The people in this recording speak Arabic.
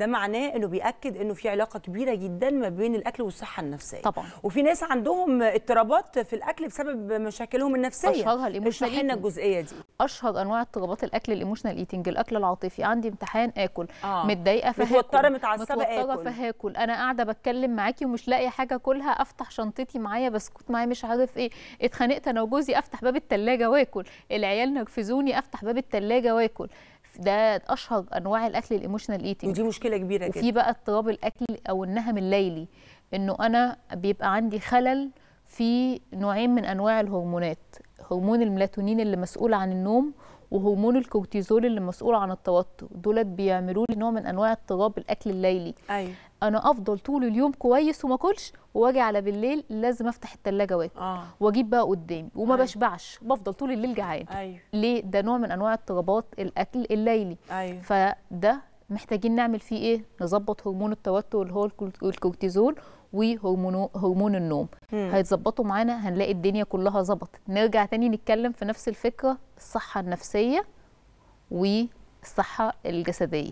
ده معناه انه بياكد انه في علاقه كبيره جدا ما بين الاكل والصحه النفسيه طبعا وفي ناس عندهم اضطرابات في الاكل بسبب مشاكلهم النفسيه اشهرها الايموشنال لنا الجزئيه دي اشهر انواع اضطرابات الاكل الايموشنال ايتنج الاكل العاطفي عندي امتحان اكل آه. متضايقه فهاكل متوتره متعصبه متوتره اكل فهاكل انا قاعده بتكلم معاكي ومش لاقيه حاجه اكلها افتح شنطتي معايا بسكوت معايا مش عارف ايه اتخانقت انا وجوزي افتح باب الثلاجه واكل العيال نرفزوني افتح باب الثلاجه واكل ده اشهر انواع الاكل الايموشنال ايتنج ودي مشكله كبيره جدا وفي بقى اضطراب الاكل او النهم الليلي انه انا بيبقى عندي خلل في نوعين من انواع الهرمونات هرمون الميلاتونين اللي مسؤول عن النوم وهرمون الكورتيزول اللي مسؤول عن التوتر دولت بيعملوا لي نوع من انواع اضطراب الاكل الليلي أيوة. انا افضل طول اليوم كويس وما اكلش واجي على بالليل لازم افتح الثلاجه واكل آه. واجيب بقى قدامي وما أيوة. بشبعش بفضل طول الليل جعان أيوة. ليه ده نوع من انواع اضطرابات الاكل الليلي أيوة. فده محتاجين نعمل فيه ايه نظبط هرمون التوتر اللي هو الكورتيزول وهرمون النوم هيتظبطوا معانا هنلاقي الدنيا كلها ظبطت نرجع تاني نتكلم في نفس الفكره الصحه النفسيه والصحه الجسديه